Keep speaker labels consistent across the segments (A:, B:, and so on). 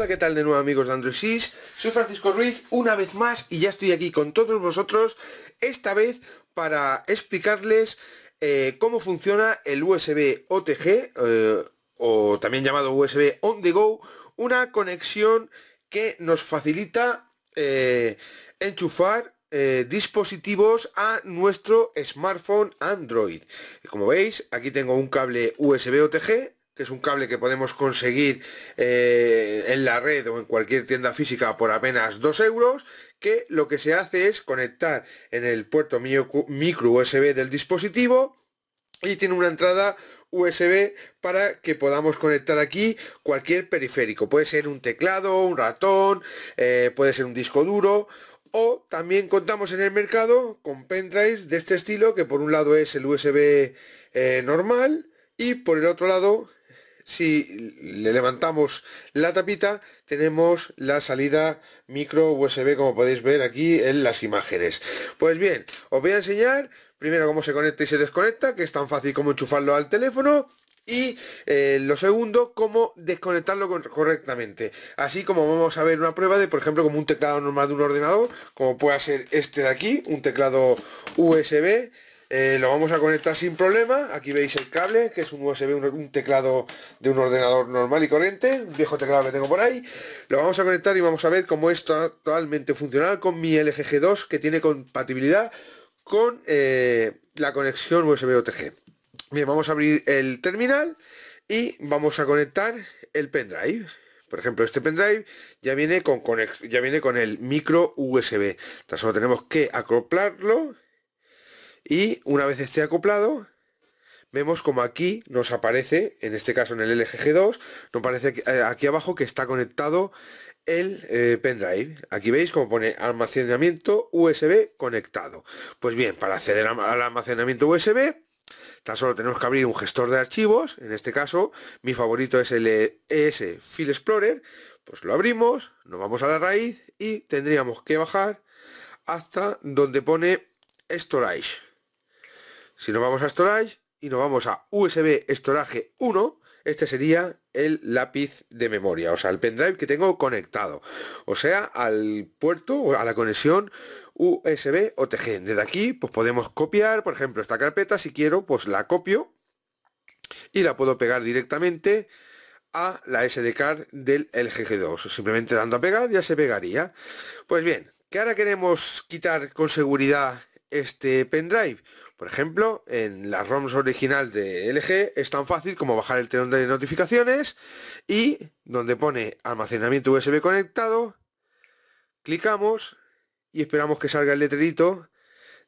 A: Hola, ¿qué tal de nuevo amigos de Android 6? Soy Francisco Ruiz una vez más y ya estoy aquí con todos vosotros, esta vez para explicarles eh, cómo funciona el USB OTG, eh, o también llamado USB On The Go, una conexión que nos facilita eh, enchufar dispositivos a nuestro smartphone Android. Como veis, aquí tengo un cable USB OTG que es un cable que podemos conseguir eh, en la red o en cualquier tienda física por apenas 2 euros, que lo que se hace es conectar en el puerto micro USB del dispositivo y tiene una entrada USB para que podamos conectar aquí cualquier periférico. Puede ser un teclado, un ratón, eh, puede ser un disco duro o también contamos en el mercado con pendrives de este estilo que por un lado es el USB eh, normal y por el otro lado si le levantamos la tapita tenemos la salida micro USB como podéis ver aquí en las imágenes pues bien, os voy a enseñar primero cómo se conecta y se desconecta que es tan fácil como enchufarlo al teléfono y eh, lo segundo, cómo desconectarlo correctamente. Así como vamos a ver una prueba de, por ejemplo, como un teclado normal de un ordenador, como puede ser este de aquí, un teclado USB, eh, lo vamos a conectar sin problema. Aquí veis el cable, que es un USB, un, teclado de un ordenador normal y corriente, un viejo teclado que tengo por ahí. Lo vamos a conectar y vamos a ver cómo esto totalmente funcional con mi lgg 2 que tiene compatibilidad con eh, la conexión USB OTG. Bien, vamos a abrir el terminal y vamos a conectar el pendrive. Por ejemplo, este pendrive ya viene con, ya viene con el micro USB. solo tenemos que acoplarlo y una vez esté acoplado, vemos como aquí nos aparece, en este caso en el LGG2, nos aparece eh, aquí abajo que está conectado el eh, pendrive. Aquí veis como pone almacenamiento USB conectado. Pues bien, para acceder al almacenamiento USB, tan solo tenemos que abrir un gestor de archivos. En este caso, mi favorito es el ES File Explorer. Pues lo abrimos, nos vamos a la raíz y tendríamos que bajar hasta donde pone Storage. Si nos vamos a Storage y nos vamos a USB Storage 1, este sería el lápiz de memoria, o sea, el pendrive que tengo conectado, o sea, al puerto o a la conexión USB o TG. Desde aquí, pues podemos copiar, por ejemplo, esta carpeta, si quiero, pues la copio y la puedo pegar directamente a la SD card del LGG2. Simplemente dando a pegar ya se pegaría. Pues bien, que ahora queremos quitar con seguridad este pendrive. Por ejemplo, en la ROMs original de LG es tan fácil como bajar el telón de notificaciones y donde pone almacenamiento USB conectado, clicamos y esperamos que salga el letrerito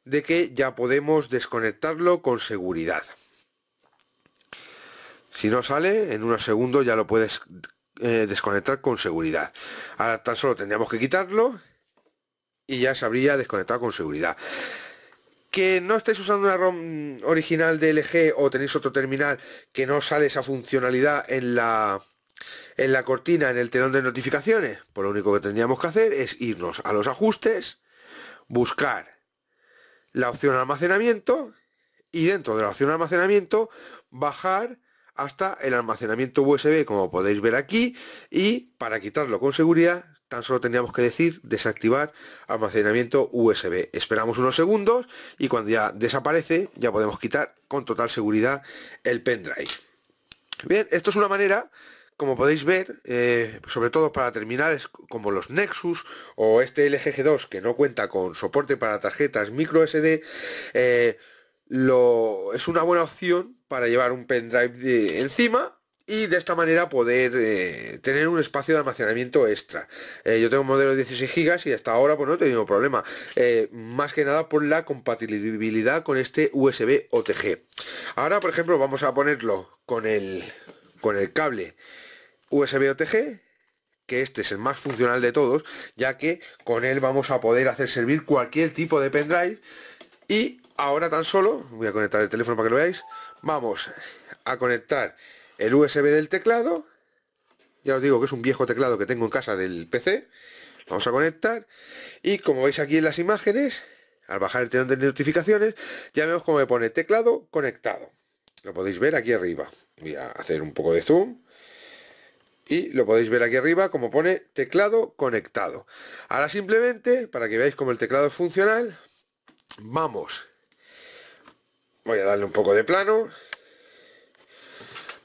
A: de que ya podemos desconectarlo con seguridad. Si no sale, en unos segundos ya lo puedes eh, desconectar con seguridad. Ahora tan solo tendríamos que quitarlo y ya se habría desconectado con seguridad que no estéis usando una ROM original de LG o tenéis otro terminal que no sale esa funcionalidad en la en la cortina, en el telón de notificaciones, pues lo único que tendríamos que hacer es irnos a los ajustes, buscar la opción almacenamiento y dentro de la opción almacenamiento bajar hasta el almacenamiento USB como podéis ver aquí y para quitarlo con seguridad Tan solo tendríamos que decir desactivar almacenamiento USB. Esperamos unos segundos y cuando ya desaparece ya podemos quitar con total seguridad el pendrive. Bien, esto es una manera como podéis ver, eh, sobre todo para terminales como los Nexus o este LGG2 que no cuenta con soporte para tarjetas micro SD, eh, lo, es una buena opción para llevar un pendrive encima y de esta manera poder eh, tener un espacio de almacenamiento extra. Eh, yo tengo un modelo de 16 gigas y hasta ahora pues no he tenido problema. Eh, más que nada por la compatibilidad con este USB OTG. Ahora, por ejemplo, vamos a ponerlo con el, con el cable USB OTG que este es el más funcional de todos, ya que con él vamos a poder hacer servir cualquier tipo de pendrive y ahora tan solo, voy a conectar el teléfono para que lo veáis, vamos a conectar el USB del teclado, ya os digo que es un viejo teclado que tengo en casa del PC, vamos a conectar, y como veis aquí en las imágenes, al bajar el telón de notificaciones, ya vemos cómo me pone teclado conectado, lo podéis ver aquí arriba, voy a hacer un poco de zoom, y lo podéis ver aquí arriba como pone teclado conectado. Ahora simplemente, para que veáis cómo el teclado es funcional, vamos, voy a darle un poco de plano,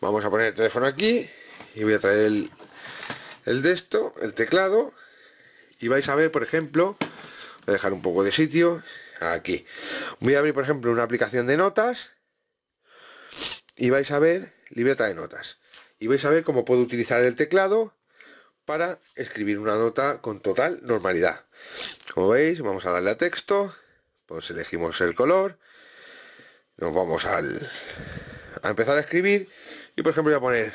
A: vamos a poner el teléfono aquí y voy a traer el, el de esto, el teclado y vais a ver por ejemplo voy a dejar un poco de sitio aquí voy a abrir por ejemplo una aplicación de notas y vais a ver libreta de notas y vais a ver cómo puedo utilizar el teclado para escribir una nota con total normalidad como veis vamos a darle a texto pues elegimos el color nos vamos al a empezar a escribir y por ejemplo voy a poner,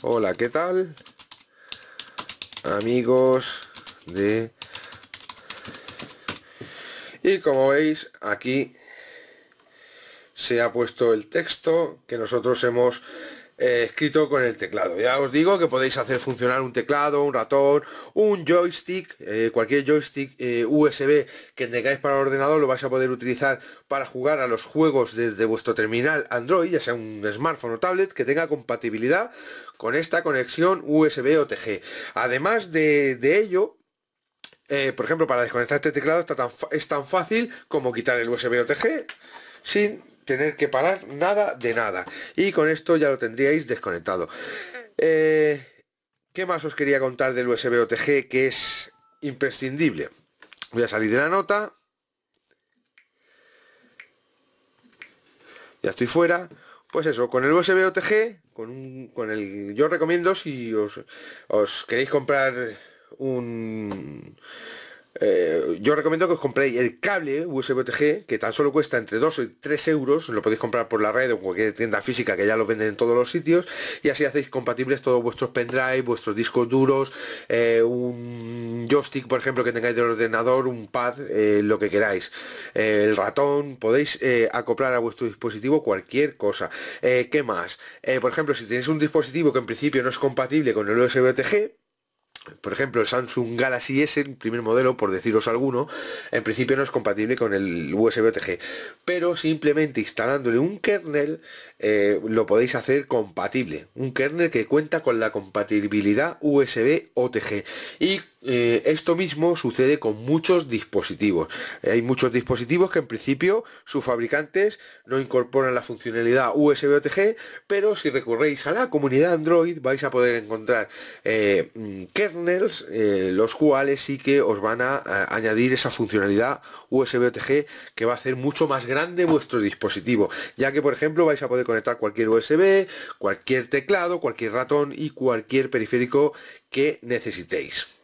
A: hola, ¿qué tal? Amigos de... Y como veis, aquí se ha puesto el texto que nosotros hemos eh, escrito con el teclado. Ya os digo que podéis hacer funcionar un teclado, un ratón, un joystick, eh, cualquier joystick eh, USB que tengáis para el ordenador lo vais a poder utilizar para jugar a los juegos desde vuestro terminal Android, ya sea un smartphone o tablet, que tenga compatibilidad con esta conexión USB o Además de, ello, por ejemplo, para desconectar este teclado está tan, es tan fácil como quitar el USB OTG sin tener que parar nada de nada. Y con esto ya lo tendríais desconectado. Eh, ¿Qué más os quería contar del USB OTG que es imprescindible? Voy a salir de la nota. Ya estoy fuera. Pues eso, con el USB OTG, con, un, con el... Yo recomiendo si os, os queréis comprar un eh, yo recomiendo que os compréis el cable usb tg que tan solo cuesta entre 2 y 3 euros, lo podéis comprar por la red o cualquier tienda física que ya lo venden en todos los sitios y así hacéis compatibles todos vuestros pendrive, vuestros discos duros, eh, un joystick por ejemplo que tengáis del ordenador, un pad, eh, lo que queráis, el ratón, podéis acoplar a vuestro dispositivo cualquier cosa. ¿Qué más? por ejemplo, si tenéis un dispositivo que en principio no es compatible con el usb tg por ejemplo, el Samsung Galaxy S, el primer modelo, por deciros alguno, en principio no es compatible con el USB OTG, pero simplemente instalándole un kernel eh, lo podéis hacer compatible. Un kernel que cuenta con la compatibilidad USB OTG. Y eh, esto mismo sucede con muchos dispositivos. Hay muchos dispositivos que en principio sus fabricantes no incorporan la funcionalidad USB OTG, pero si recurréis a la comunidad Android vais a poder encontrar eh, mm, kernel eh, los cuales sí que os van a, a añadir esa funcionalidad USB-OTG que va a hacer mucho más grande vuestro dispositivo, ya que por ejemplo vais a poder conectar cualquier USB, cualquier teclado, cualquier ratón y cualquier periférico que necesitéis.